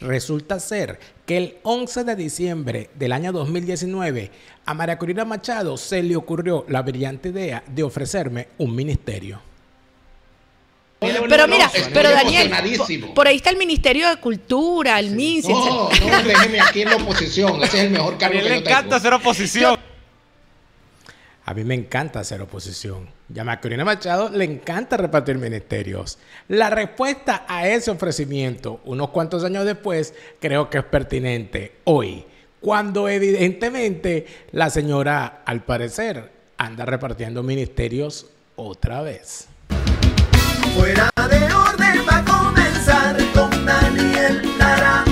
Resulta ser que el 11 de diciembre del año 2019 a María Corina Machado se le ocurrió la brillante idea de ofrecerme un ministerio. Pero, mira, pero Daniel, por, ahí está el Ministerio de Cultura, el MINSI. No, no, déjeme aquí en la oposición, ese es el mejor cargo a mí me encanta hacer oposición. a mí me encanta hacer oposición. Llama a Machado le encanta repartir ministerios. La respuesta a ese ofrecimiento, unos cuantos años después, creo que es pertinente hoy, cuando evidentemente la señora, al parecer, anda repartiendo ministerios otra vez. Fuera de orden va a comenzar con Daniel Lara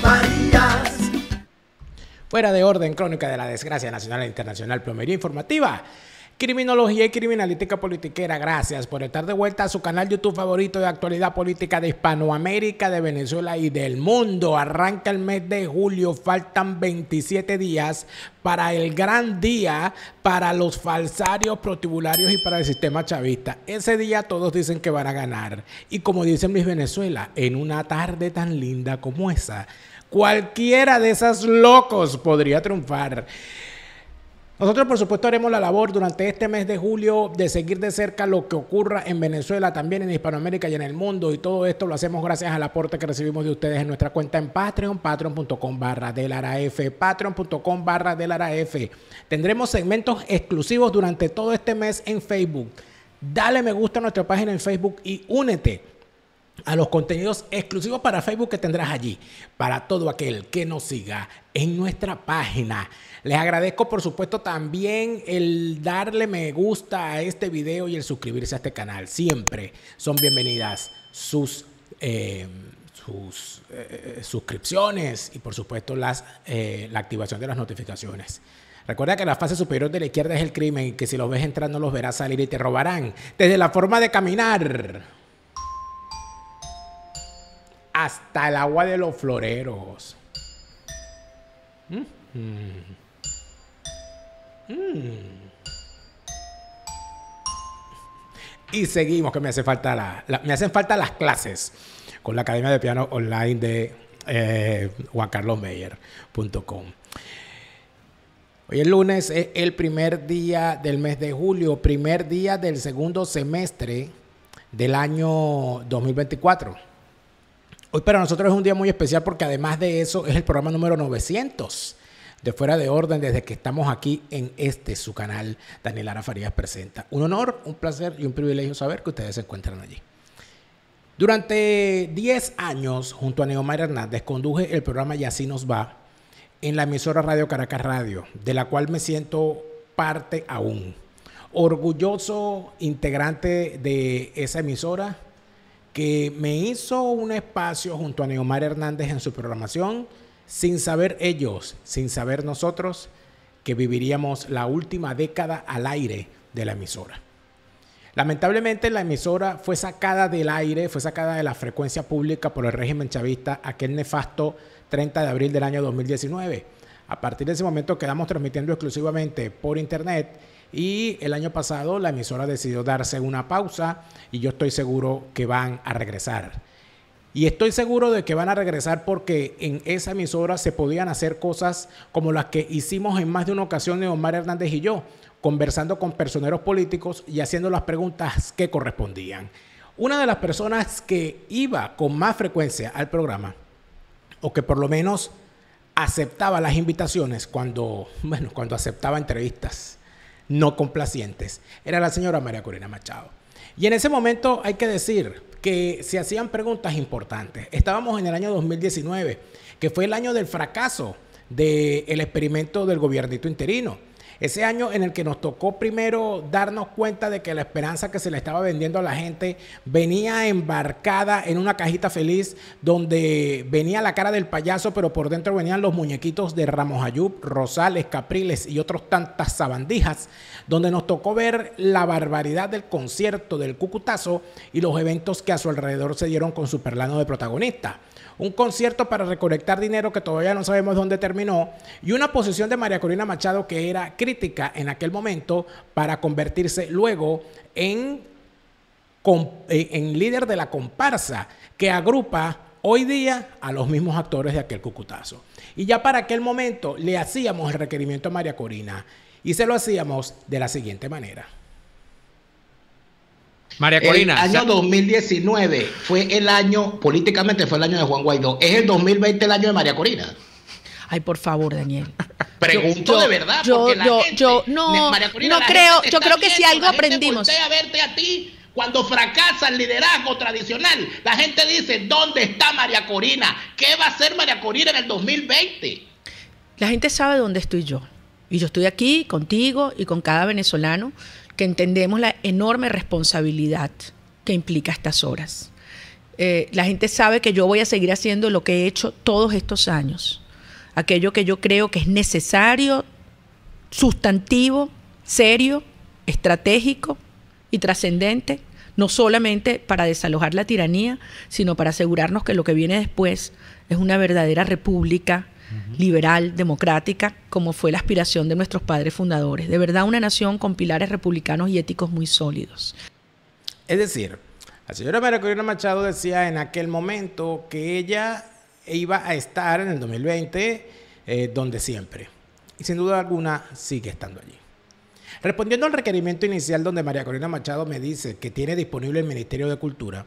Marías. Fuera de orden, crónica de la desgracia nacional e internacional, plomería informativa. Criminología y Criminalística Politiquera, gracias por estar de vuelta a su canal YouTube favorito de actualidad política de Hispanoamérica, de Venezuela y del mundo. Arranca el mes de julio, faltan 27 días para el gran día para los falsarios, protibularios y para el sistema chavista. Ese día todos dicen que van a ganar. Y como dicen mis Venezuela, en una tarde tan linda como esa, cualquiera de esos locos podría triunfar. Nosotros, por supuesto, haremos la labor durante este mes de julio de seguir de cerca lo que ocurra en Venezuela, también en Hispanoamérica y en el mundo. Y todo esto lo hacemos gracias al aporte que recibimos de ustedes en nuestra cuenta en Patreon, patreon.com barra del F, patreon.com barra del F. Tendremos segmentos exclusivos durante todo este mes en Facebook. Dale me gusta a nuestra página en Facebook y únete a los contenidos exclusivos para Facebook que tendrás allí, para todo aquel que nos siga en nuestra página. Les agradezco por supuesto también el darle me gusta a este video y el suscribirse a este canal. Siempre son bienvenidas sus... Eh, sus eh, suscripciones y por supuesto las, eh, la activación de las notificaciones. Recuerda que la fase superior de la izquierda es el crimen y que si los ves entrando no los verás salir y te robarán desde la forma de caminar hasta el agua de los floreros. Mm. Mm. Y seguimos, que me, hacen falta las clases con la Academia de Piano Online de eh, juancarlosmeyer.com. Hoy el lunes es el primer día del mes de julio, primer día del segundo semestre del año 2024. Hoy para nosotros es un día muy especial porque además de eso es el programa número 900 de Fuera de Orden desde que estamos aquí en este su canal Daniel Ara Farías presenta. Un honor, un placer y un privilegio saber que ustedes se encuentran allí. Durante 10 años junto a Neomar Hernández conduje el programa Y así nos va en la emisora Radio Caracas Radio, de la cual me siento parte aún. Orgulloso integrante de esa emisora que me hizo un espacio junto a Neomar Hernández en su programación, sin saber ellos, sin saber nosotros, que viviríamos la última década al aire de la emisora. Lamentablemente la emisora fue sacada del aire, fue sacada de la frecuencia pública por el régimen chavista aquel nefasto 30 de abril del año 2019. A partir de ese momento quedamos transmitiendo exclusivamente por internet y el año pasado la emisora decidió darse una pausa y yo estoy seguro que van a regresar. Y estoy seguro de que van a regresar porque en esa emisora se podían hacer cosas como las que hicimos en más de una ocasión de Omar Hernández y yo, conversando con personeros políticos y haciendo las preguntas que correspondían. Una de las personas que iba con más frecuencia al programa, o que por lo menos aceptaba las invitaciones cuando, cuando aceptaba entrevistas no complacientes. Era la señora María Corina Machado. Y en ese momento hay que decir que se hacían preguntas importantes. Estábamos en el año 2019, que fue el año del fracaso del experimento del gobierno interino. Ese año en el que nos tocó primero darnos cuenta de que la esperanza que se le estaba vendiendo a la gente venía embarcada en una cajita feliz donde venía la cara del payaso, pero por dentro venían los muñequitos de Ramos Ayub, Rosales, Capriles y otros tantas sabandijas, donde nos tocó ver la barbaridad del concierto del Cucutazo y los eventos que a su alrededor se dieron con su perlano de protagonista un concierto para recolectar dinero que todavía no sabemos dónde terminó, y una posición de María Corina Machado que era crítica en aquel momento para convertirse luego en, eh, en líder de la comparsa que agrupa hoy día a los mismos actores de aquel cucutazo. Y ya para aquel momento le hacíamos el requerimiento a María Corina y se lo hacíamos de la siguiente manera. María Corina. El año 2019 fue el año, políticamente fue el año de Juan Guaidó. ¿Es el 2020 el año de María Corina? Ay, por favor, Daniel. Pregunto de verdad. Yo, porque yo, yo, no, creo. Yo creo que si algo aprendimos. a verte a ti cuando fracasa el liderazgo tradicional. La gente dice, ¿dónde está María Corina? ¿Qué va a hacer María Corina en el 2020? La gente sabe dónde estoy yo. Y yo estoy aquí contigo y con cada venezolano que entendemos la enorme responsabilidad que implica estas horas. Eh, la gente sabe que yo voy a seguir haciendo lo que he hecho todos estos años, aquello que yo creo que es necesario, sustantivo, serio, estratégico y trascendente, no solamente para desalojar la tiranía, sino para asegurarnos que lo que viene después es una verdadera república liberal, democrática, como fue la aspiración de nuestros padres fundadores. De verdad, una nación con pilares republicanos y éticos muy sólidos. Es decir, la señora María Corina Machado decía en aquel momento que ella iba a estar en el 2020 eh, donde siempre. Y sin duda alguna sigue estando allí. Respondiendo al requerimiento inicial donde María Corina Machado me dice que tiene disponible el Ministerio de Cultura,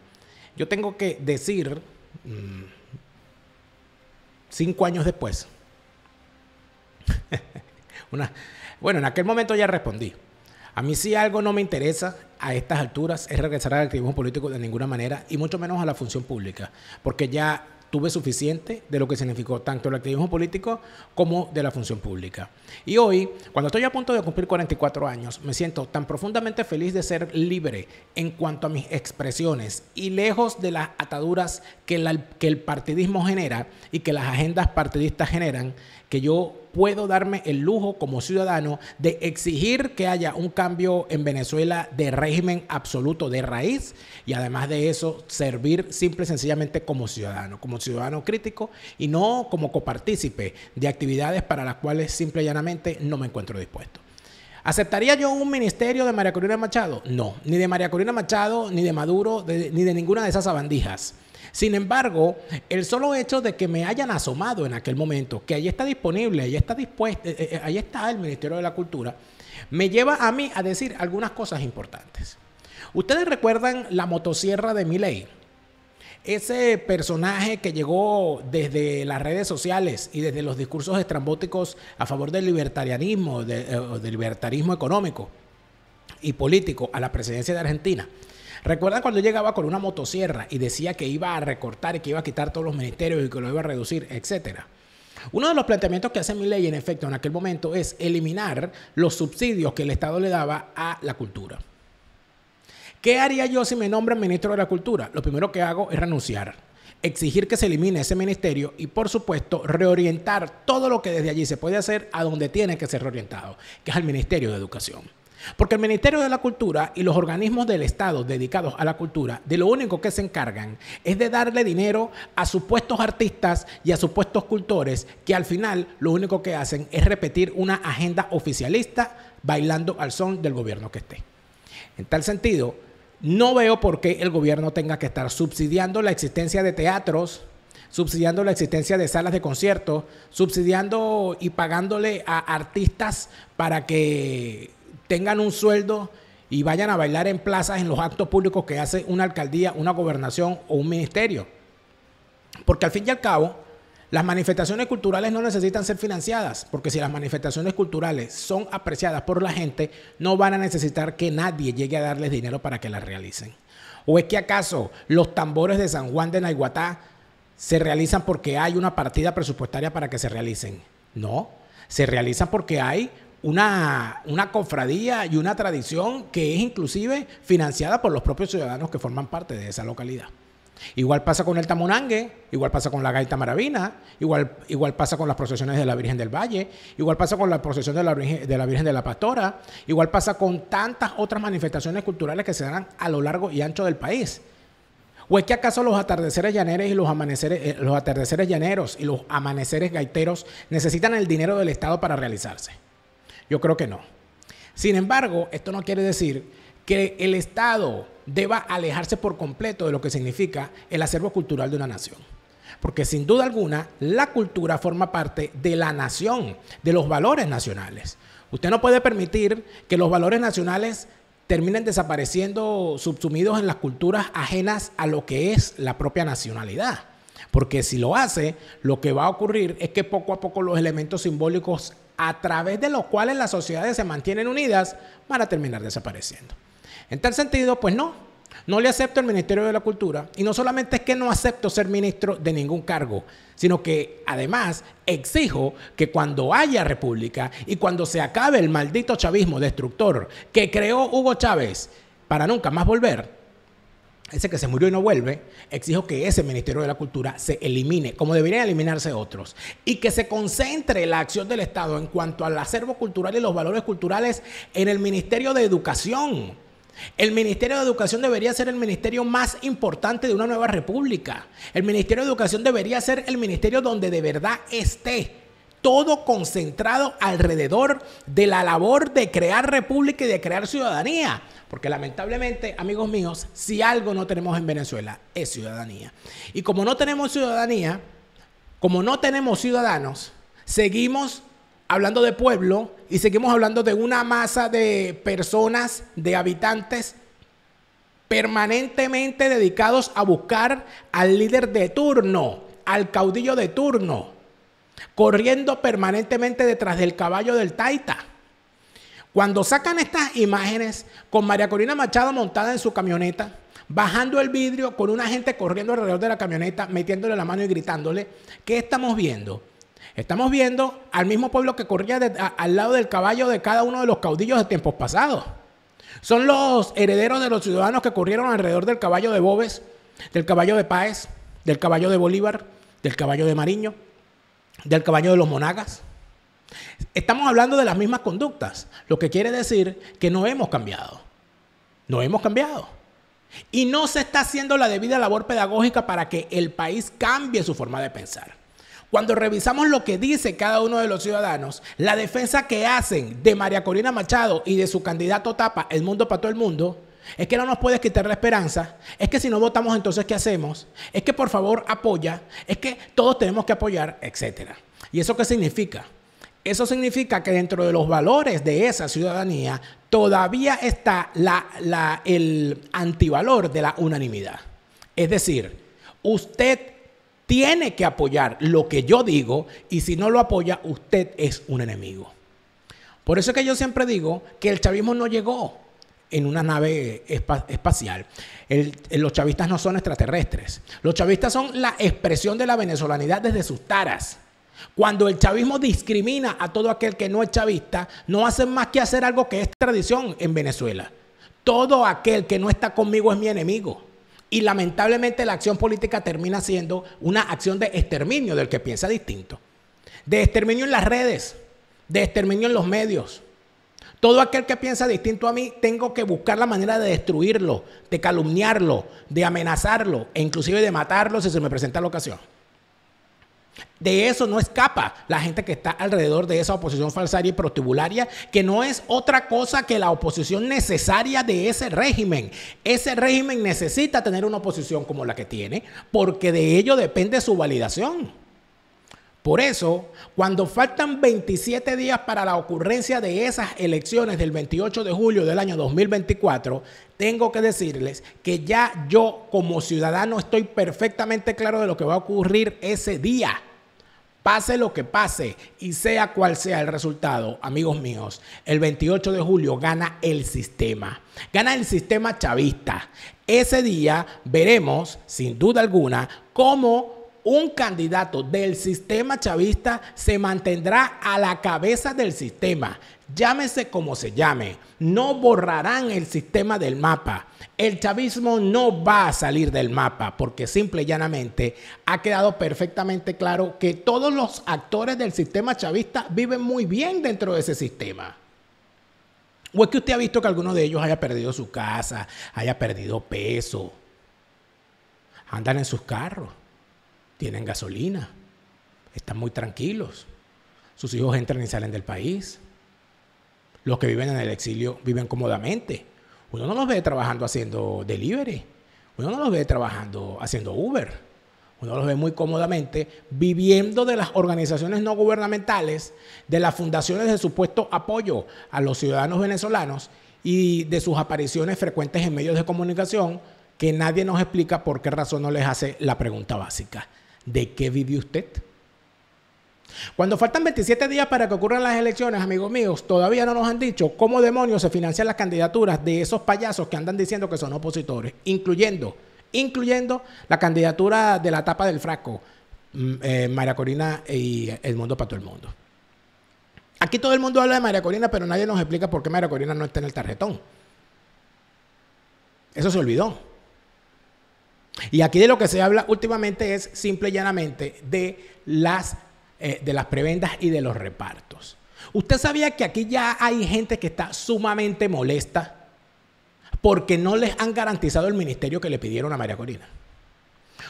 yo tengo que decir... Mm, cinco años después. bueno, en aquel momento ya respondí. A mí si algo no me interesa a estas alturas es regresar al activismo político de ninguna manera y mucho menos a la función pública, porque ya tuve suficiente de lo que significó tanto el activismo político como de la función pública. Y hoy, cuando estoy a punto de cumplir 44 años, me siento tan profundamente feliz de ser libre en cuanto a mis expresiones y lejos de las ataduras que, que el partidismo genera y que las agendas partidistas generan, que yo puedo darme el lujo como ciudadano de exigir que haya un cambio en Venezuela de régimen absoluto de raíz y además de eso servir simple y sencillamente como ciudadano, como ciudadano crítico y no como copartícipe de actividades para las cuales simple y llanamente no me encuentro dispuesto. ¿Aceptaría yo un ministerio de María Corina Machado? No, ni de María Corina Machado, ni de Maduro, ni de ninguna de esas sabandijas. Sin embargo, el solo hecho de que me hayan asomado en aquel momento, que ahí está disponible, ahí está dispuesto, eh, eh, ahí está el Ministerio de la Cultura, me lleva a mí a decir algunas cosas importantes. Ustedes recuerdan la motosierra de Miley. Ese personaje que llegó desde las redes sociales y desde los discursos estrambóticos a favor del libertarianismo, eh, del libertarismo económico y político a la presidencia de Argentina. ¿Recuerdan cuando llegaba con una motosierra y decía que iba a recortar y que iba a quitar todos los ministerios y que lo iba a reducir, etcétera? Uno de los planteamientos que hace mi ley, en efecto, en aquel momento es eliminar los subsidios que el Estado le daba a la cultura. ¿Qué haría yo si me nombran ministro de la Cultura? Lo primero que hago es renunciar, exigir que se elimine ese ministerio y, por supuesto, reorientar todo lo que desde allí se puede hacer a donde tiene que ser reorientado, que es al Ministerio de Educación. Porque el Ministerio de la Cultura y los organismos del Estado dedicados a la cultura, de lo único que se encargan es de darle dinero a supuestos artistas y a supuestos cultores que al final lo único que hacen es repetir una agenda oficialista bailando al son del gobierno que esté. En tal sentido, no veo por qué el gobierno tenga que estar subsidiando la existencia de teatros, subsidiando la existencia de salas de conciertos, subsidiando y pagándole a artistas para que tengan un sueldo y vayan a bailar en plazas en los actos públicos que hace una alcaldía, una gobernación o un ministerio. Porque al fin y al cabo, las manifestaciones culturales no necesitan ser financiadas, porque si las manifestaciones culturales son apreciadas por la gente, no van a necesitar que nadie llegue a darles dinero para que las realicen. ¿O es que acaso los tambores de San Juan de Naiguatá se realizan porque hay una partida presupuestaria para que se realicen? No, se realizan porque hay una, cofradía y una tradición que es inclusive financiada por los propios ciudadanos que forman parte de esa localidad. Igual pasa con el tamonangue, igual pasa con la gaita maravina, igual, igual pasa con las procesiones de la Virgen del Valle, igual pasa con la procesión de la, Virgen, de la Virgen de la Pastora, igual pasa con tantas otras manifestaciones culturales que se dan a lo largo y ancho del país. ¿O es que acaso los atardeceres llaneros y los amaneceres, eh, los atardeceres llaneros y los amaneceres gaiteros necesitan el dinero del Estado para realizarse? Yo creo que no. Sin embargo, esto no quiere decir que el Estado deba alejarse por completo de lo que significa el acervo cultural de una nación. Porque sin duda alguna, la cultura forma parte de la nación, de los valores nacionales. Usted no puede permitir que los valores nacionales terminen desapareciendo subsumidos en las culturas ajenas a lo que es la propia nacionalidad. Porque si lo hace, lo que va a ocurrir es que poco a poco los elementos simbólicos a través de los cuales las sociedades se mantienen unidas para terminar desapareciendo. En tal sentido, pues no, no le acepto el Ministerio de la Cultura y no solamente es que no acepto ser ministro de ningún cargo, sino que además exijo que cuando haya república y cuando se acabe el maldito chavismo destructor que creó Hugo Chávez para nunca más volver, ese que se murió y no vuelve, exijo que ese Ministerio de la Cultura se elimine, como deberían eliminarse otros, y que se concentre la acción del Estado en cuanto al acervo cultural y los valores culturales en el Ministerio de Educación. El Ministerio de Educación debería ser el ministerio más importante de una nueva república. El Ministerio de Educación debería ser el ministerio donde de verdad esté todo concentrado alrededor de la labor de crear república y de crear ciudadanía. Porque lamentablemente, amigos míos, si algo no tenemos en Venezuela es ciudadanía. Y como no tenemos ciudadanía, como no tenemos ciudadanos, seguimos hablando de pueblo y seguimos hablando de una masa de personas, de habitantes permanentemente dedicados a buscar al líder de turno, al caudillo de turno, corriendo permanentemente detrás del caballo del taita. Cuando sacan estas imágenes con María Corina Machado montada en su camioneta, bajando el vidrio con una gente corriendo alrededor de la camioneta, metiéndole la mano y gritándole, ¿qué estamos viendo? Estamos viendo al mismo pueblo que corría al lado del caballo de cada uno de los caudillos de tiempos pasados. Son los herederos de los ciudadanos que corrieron alrededor del caballo de Bobes, del caballo de Páez, del caballo de Bolívar, del caballo de Mariño, del caballo de los Monagas. Estamos hablando de las mismas conductas, lo que quiere decir que no hemos cambiado. No hemos cambiado. Y no se está haciendo la debida labor pedagógica para que el país cambie su forma de pensar. Cuando revisamos lo que dice cada uno de los ciudadanos, la defensa que hacen de María Corina Machado y de su candidato Tapa, el mundo para todo el mundo, es que no nos puedes quitar la esperanza, es que si no votamos entonces ¿qué hacemos? Es que por favor apoya, es que todos tenemos que apoyar, etc. ¿Y eso qué significa? Eso significa que dentro de los valores de esa ciudadanía todavía está el antivalor de la unanimidad. Es decir, usted tiene que apoyar lo que yo digo y si no lo apoya, usted es un enemigo. Por eso es que yo siempre digo que el chavismo no llegó en una nave espacial. los chavistas no son extraterrestres. Los chavistas son la expresión de la venezolanidad desde sus taras. Cuando el chavismo discrimina a todo aquel que no es chavista, no hacen más que hacer algo que es tradición en Venezuela. Todo aquel que no está conmigo es mi enemigo. Y lamentablemente la acción política termina siendo una acción de exterminio del que piensa distinto. De exterminio en las redes, de exterminio en los medios. Todo aquel que piensa distinto a mí, tengo que buscar la manera de destruirlo, de calumniarlo, de amenazarlo e inclusive de matarlo si se me presenta la ocasión. De eso no escapa la gente que está alrededor de esa oposición falsaria y protibularia, que no es otra cosa que la oposición necesaria de ese régimen. Ese régimen necesita tener una oposición como la que tiene, porque de ello depende su validación. Por eso, cuando faltan 27 días para la ocurrencia de esas elecciones del 28 de julio del año 2024, tengo que decirles que ya yo como ciudadano estoy perfectamente claro de lo que va a ocurrir ese día. Pase lo que pase y sea cual sea el resultado, amigos míos, el 28 de julio gana el sistema, gana el sistema chavista. Ese día veremos, sin duda alguna, cómo un candidato del sistema chavista se mantendrá a la cabeza del sistema, llámese como se llame. No borrarán el sistema del mapa. El chavismo no va a salir del mapa porque simple y llanamente ha quedado perfectamente claro que todos los actores del sistema chavista viven muy bien dentro de ese sistema. ¿O es que usted ha visto que alguno de ellos haya perdido su casa, haya perdido peso? Andan en sus carros tienen gasolina, están muy tranquilos, sus hijos entran y salen del país, los que viven en el exilio viven cómodamente, uno no los ve trabajando haciendo delivery, uno no los ve trabajando haciendo Uber. Uno los ve muy cómodamente viviendo de las organizaciones no gubernamentales, de las fundaciones de supuesto apoyo a los ciudadanos venezolanos y de sus apariciones frecuentes en medios de comunicación que nadie nos explica por qué razón no les hace la pregunta básica. ¿De qué vive usted? Cuando faltan 27 días para que ocurran las elecciones, amigos míos, todavía no nos han dicho cómo demonios se financian las candidaturas de esos payasos que andan diciendo que son opositores, incluyendo, incluyendo la candidatura de la tapa del frasco, mm, eh, María Corina y El Mundo para todo el mundo. Aquí todo el mundo habla de María Corina, pero nadie nos explica por qué María Corina no está en el tarjetón. Eso se olvidó. Y aquí de lo que se habla últimamente es simple y llanamente de las, eh, de las prebendas y de los repartos. ¿Usted sabía que aquí ya hay gente que está sumamente molesta porque no les han garantizado el ministerio que le pidieron a María Corina?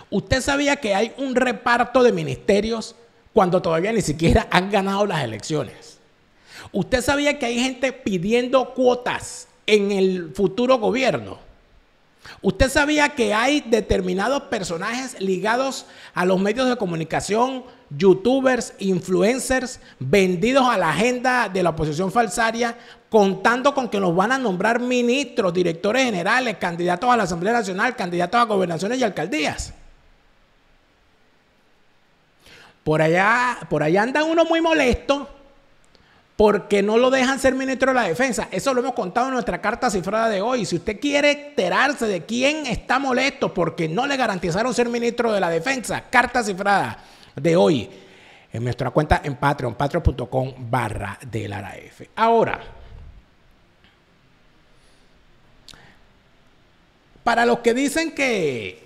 ¿Usted sabía que hay un reparto de ministerios cuando todavía ni siquiera han ganado las elecciones? ¿Usted sabía que hay gente pidiendo cuotas en el futuro gobierno? ¿Usted sabía que hay determinados personajes ligados a los medios de comunicación, youtubers, influencers, vendidos a la agenda de la oposición falsaria, contando con que nos van a nombrar ministros, directores generales, candidatos a la Asamblea Nacional, candidatos a gobernaciones y alcaldías? Por allá, por allá anda uno muy molesto porque no lo dejan ser ministro de la defensa. Eso lo hemos contado en nuestra carta cifrada de hoy. Si usted quiere enterarse de quién está molesto porque no le garantizaron ser ministro de la defensa, carta cifrada de hoy en nuestra cuenta en Patreon, patreon.com barra Ahora, para los que dicen que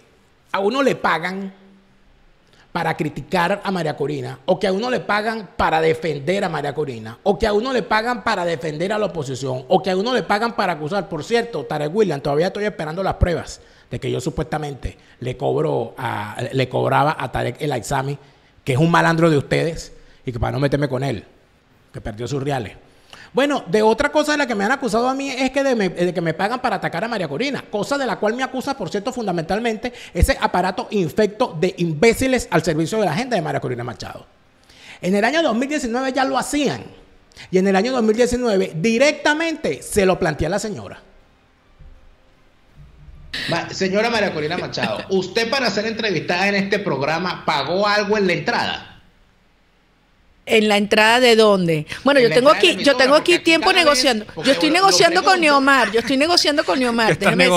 a uno le pagan, para criticar a María Corina, o que a uno le pagan para defender a María Corina, o que a uno le pagan para defender a la oposición, o que a uno le pagan para acusar. Por cierto, Tarek William, todavía estoy esperando las pruebas de que yo supuestamente le, cobró a, le cobraba a Tarek el examen, que es un malandro de ustedes, y que para no meterme con él, que perdió sus reales. Bueno, de otra cosa de la que me han acusado a mí es que de, me, que me pagan para atacar a María Corina, cosa de la cual me acusa, por cierto, fundamentalmente ese aparato infecto de imbéciles al servicio de la gente de María Corina Machado. En el año 2019 ya lo hacían. Y en el año 2019 directamente se lo plantea la señora. señora María Corina Machado, ¿usted para ser entrevistada en este programa pagó algo en la entrada? ¿En la entrada de dónde? Bueno, yo tengo aquí, yo tengo aquí tiempo negociando. Yo estoy negociando con Neomar, yo estoy negociando con Neomar, déjeme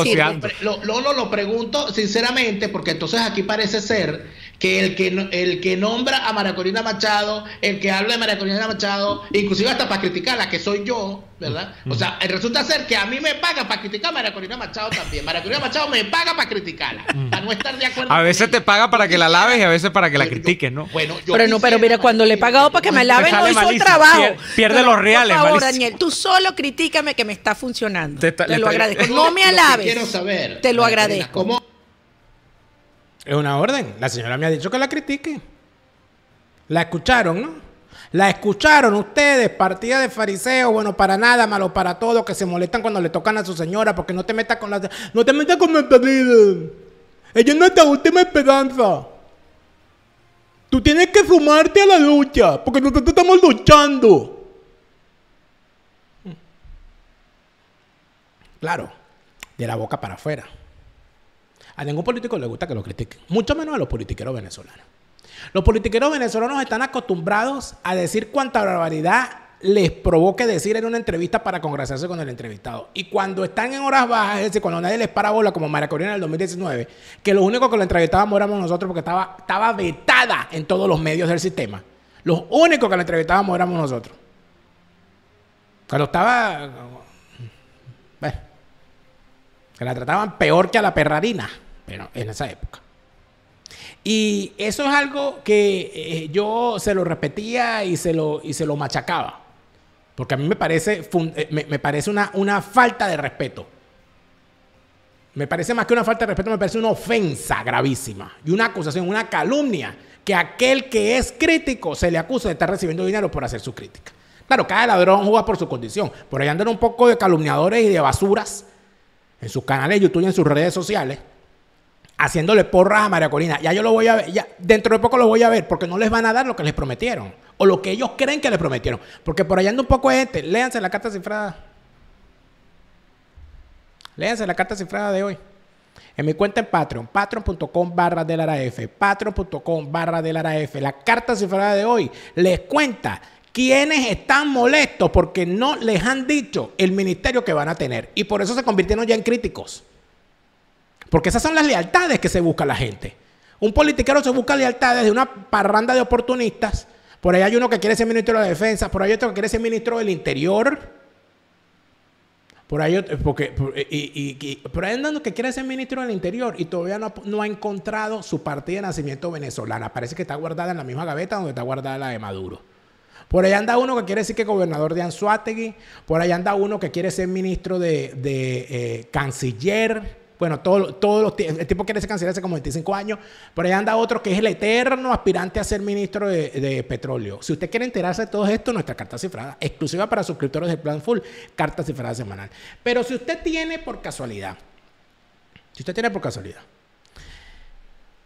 Lo, lo pregunto sinceramente, porque entonces aquí parece ser que el que, el que nombra a María Machado, el que habla de María Machado, inclusive hasta para criticarla, que soy yo, ¿verdad? O sea, mm. resulta ser que a mí me paga para criticar a María Corina Machado también. María Machado me paga para criticarla, mm. para no estar de acuerdo. A veces te paga para que la laves y a veces para que la critiques, ¿no? Bueno, pero no, pero mira, cuando le he pagado para que me laves, no hizo el trabajo. Pierde los reales, Por favor, Daniel, tú solo critícame que me está funcionando. Te, lo agradezco. No me alaves. Quiero saber. Te lo agradezco. Es una orden. La señora me ha dicho que la critique. La escucharon, ¿no? La escucharon ustedes, partida de fariseos, bueno, para nada, malo para todo, que se molestan cuando le tocan a su señora, porque no te metas con la... No te metas con mi pedido. Ella no es nuestra última esperanza. Tú tienes que sumarte a la lucha, porque nosotros estamos luchando. Claro, de la boca para afuera. A ningún político le gusta que lo critiquen, mucho menos a los politiqueros venezolanos. Los politiqueros venezolanos están acostumbrados a decir cuánta barbaridad les provoque decir en una entrevista para congraciarse con el entrevistado. Y cuando están en horas bajas, es decir, cuando nadie les para bola, como María Corina en el 2019, que los únicos que lo entrevistábamos éramos nosotros porque estaba, estaba vetada en todos los medios del sistema. Los únicos que lo entrevistábamos éramos nosotros. Cuando estaba. Eh, que la trataban peor que a la perrarina en esa época. Y eso es algo que eh, yo se lo repetía y se lo, y se lo machacaba. Porque a mí me parece, eh, me, parece una, una falta de respeto. Me parece más que una falta de respeto, me parece una ofensa gravísima y una acusación, una calumnia que aquel que es crítico se le acusa de estar recibiendo dinero por hacer su crítica. Claro, cada ladrón juega por su condición. Por ahí andan un poco de calumniadores y de basuras en sus canales de YouTube y en sus redes sociales haciéndole porras a María Corina. Ya yo lo voy a ver, ya, dentro de poco lo voy a ver, porque no les van a dar lo que les prometieron, o lo que ellos creen que les prometieron. Porque por allá anda un poco de gente, léanse la carta cifrada. Léanse la carta cifrada de hoy. En mi cuenta en Patreon, patreon.com barra del F, patreon.com barra del F. La carta cifrada de hoy les cuenta quiénes están molestos porque no les han dicho el ministerio que van a tener. Y por eso se convirtieron ya en críticos. Porque esas son las lealtades que se busca la gente. Un politiquero se busca lealtades de una parranda de oportunistas. Por ahí hay uno que quiere ser ministro de la Defensa, por ahí hay otro que quiere ser ministro del Interior. Por ahí otro, porque, y, que quiere ser ministro del Interior y todavía no, ha encontrado su partida de nacimiento venezolana. Parece que está guardada en la misma gaveta donde está guardada la de Maduro. Por ahí anda uno que quiere decir que gobernador de Anzuategui. Por ahí anda uno que quiere ser ministro de, eh, canciller. Bueno, todo, todos los el tipo quiere cancelar hace como 25 años, Por ahí anda otro que es el eterno aspirante a ser ministro de petróleo. Si usted quiere enterarse de todo esto, nuestra carta cifrada, exclusiva para suscriptores del Plan Full, carta cifrada semanal. Pero si usted tiene por casualidad, si usted tiene por casualidad,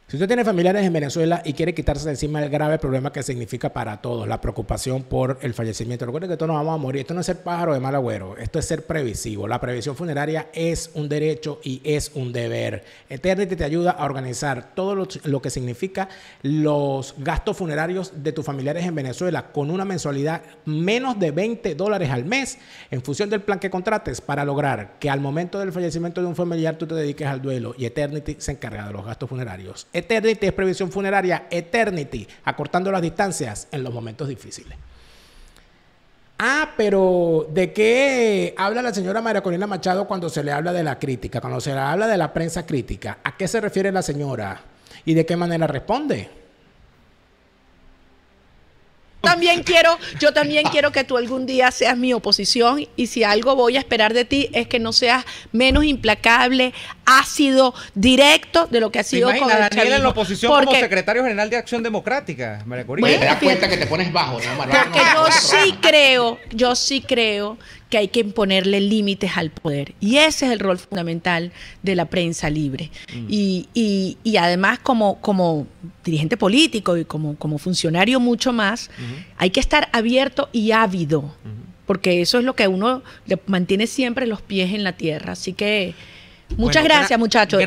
si usted tiene familiares en Venezuela y quiere quitarse encima el grave problema que significa para todos, la preocupación por el fallecimiento, recuerden que todos nos vamos a morir. Esto no es ser pájaro de mal agüero, esto es ser previsivo. La previsión funeraria es un derecho y es un deber. Eternity te ayuda a organizar todo lo, que significa los gastos funerarios de tus familiares en Venezuela con una mensualidad menos de 20 dólares al mes en función del plan que contrates para lograr que al momento del fallecimiento de un familiar tú te dediques al duelo y Eternity se encarga de los gastos funerarios Eternity es previsión funeraria, Eternity, acortando las distancias en los momentos difíciles. Ah, pero ¿de qué habla la señora María Corina Machado cuando se le habla de la crítica, cuando se le habla de la prensa crítica? ¿A qué se refiere la señora? ¿Y de qué manera responde? quiero, yo también quiero que tú algún día seas mi oposición y si algo voy a esperar de ti es que no seas menos implacable, ácido, directo de lo que ha sido con el en la oposición como secretario general de Acción Democrática, te das cuenta que te pones bajo, yo sí creo, yo sí creo hay que imponerle límites al poder. Y ese es el rol fundamental de la prensa libre. Mm. Y, además como, como dirigente político y como, como funcionario mucho más, hay que estar abierto y ávido, porque eso es lo que uno mantiene siempre los pies en la tierra. Así que muchas gracias muchachos.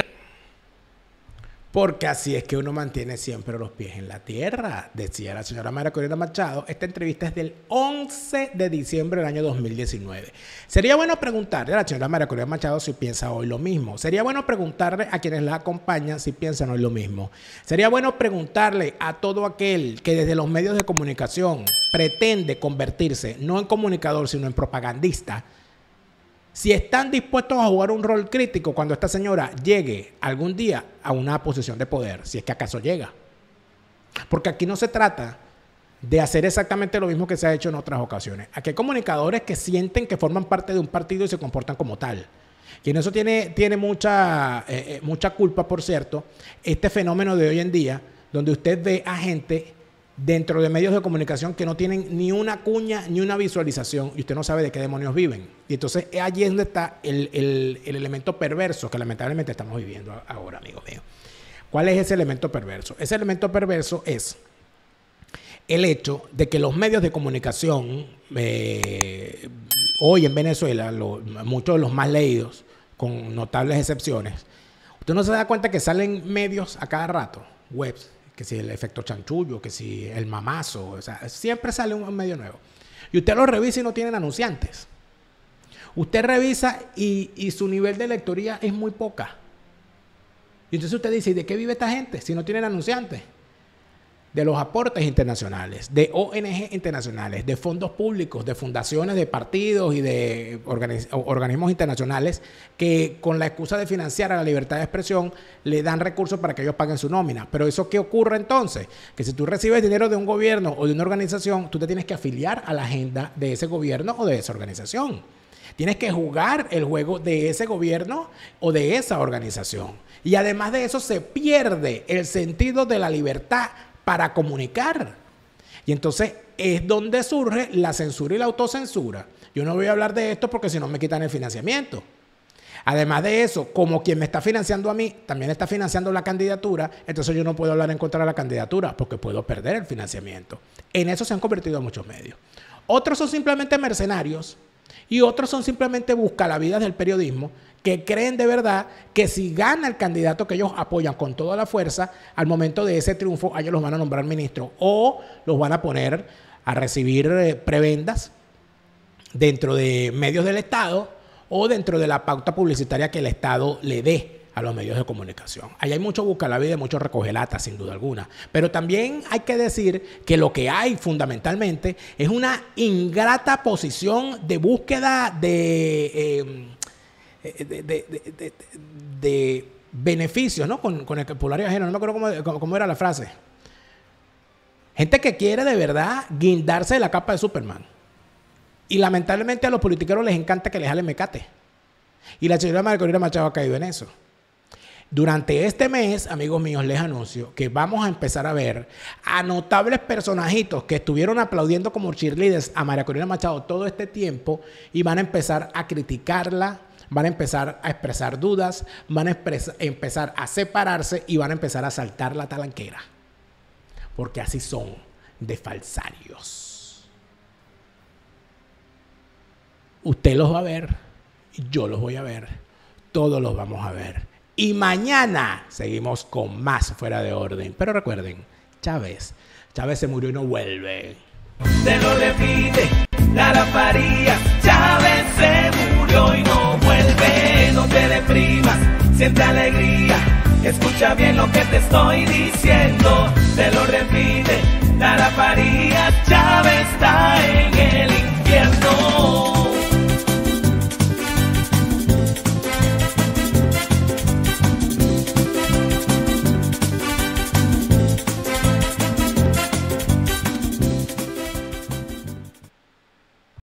Porque así es que uno mantiene siempre los pies en la tierra, decía la señora María Corina Machado. Esta entrevista es del 11 de diciembre del año 2019. Sería bueno preguntarle a la señora María Corina Machado si piensa hoy lo mismo. Sería bueno preguntarle a quienes la acompañan si piensan hoy lo mismo. Sería bueno preguntarle a todo aquel que desde los medios de comunicación pretende convertirse no en comunicador, sino en propagandista si están dispuestos a jugar un rol crítico cuando esta señora llegue algún día a una posición de poder, si es que acaso llega. Porque aquí no se trata de hacer exactamente lo mismo que se ha hecho en otras ocasiones. Aquí hay comunicadores que sienten que forman parte de un partido y se comportan como tal. Y en eso tiene, tiene mucha, eh, eh, mucha culpa, por cierto, este fenómeno de hoy en día, donde usted ve a gente dentro de medios de comunicación que no tienen ni una cuña ni una visualización y usted no sabe de qué demonios viven. Y entonces eh, allí es donde está el, elemento perverso que lamentablemente estamos viviendo ahora, amigos mío. ¿Cuál es ese elemento perverso? Ese elemento perverso es el hecho de que los medios de comunicación eh, hoy en Venezuela, muchos de los más leídos, con notables excepciones, usted no se da cuenta que salen medios a cada rato, webs, que si el efecto chanchullo, que si el mamazo, o sea, siempre sale un medio nuevo. Y usted lo revisa y no tienen anunciantes. Usted revisa y, y su nivel de lectoría es muy poca. Y entonces usted dice, ¿y de qué vive esta gente si no tienen anunciantes? de los aportes internacionales, de ONG internacionales, de fondos públicos, de fundaciones, de partidos y de organismos internacionales que con la excusa de financiar a la libertad de expresión le dan recursos para que ellos paguen su nómina. Pero eso qué ocurre entonces? Que si tú recibes dinero de un gobierno o de una organización, tú te tienes que afiliar a la agenda de ese gobierno o de esa organización. Tienes que jugar el juego de ese gobierno o de esa organización. Y además de eso se pierde el sentido de la libertad para comunicar. Y entonces es donde surge la censura y la autocensura. Yo no voy a hablar de esto porque si no me quitan el financiamiento. Además de eso, como quien me está financiando a mí, también está financiando la candidatura, entonces yo no puedo hablar en contra de la candidatura porque puedo perder el financiamiento. En eso se han convertido muchos medios. Otros son simplemente mercenarios y otros son simplemente la vida del periodismo que creen de verdad que si gana el candidato que ellos apoyan con toda la fuerza, al momento de ese triunfo, ellos los van a nombrar ministros o los van a poner a recibir eh, prebendas dentro de medios del Estado o dentro de la pauta publicitaria que el Estado le dé a los medios de comunicación. Ahí hay mucho busca la vida, mucho recogelata, sin duda alguna. Pero también hay que decir que lo que hay fundamentalmente es una ingrata posición de búsqueda de, eh, de, de, de beneficios, Con, con el populario ajeno, no me acuerdo cómo, era la frase. Gente que quiere de verdad guindarse de la capa de Superman. Y lamentablemente a los politiqueros les encanta que les jale mecate. Y la señora Margarita Machado ha caído en eso. Durante este mes, amigos míos, les anuncio que vamos a empezar a ver a notables personajitos que estuvieron aplaudiendo como cheerleaders a María Corina Machado todo este tiempo y van a empezar a criticarla, van a empezar a expresar dudas, van a empezar a separarse y van a empezar a saltar la talanquera. Porque así son de falsarios. Usted los va a ver, yo los voy a ver, todos los vamos a ver. Y mañana seguimos con más fuera de orden. Pero recuerden, Chávez, Chávez se murió y no vuelve. Se lo repite, pide, faría. Chávez se murió y no vuelve. No te deprimas, siente alegría. Escucha bien lo que te estoy diciendo. Se lo repite, la faría. Chávez está en el infierno.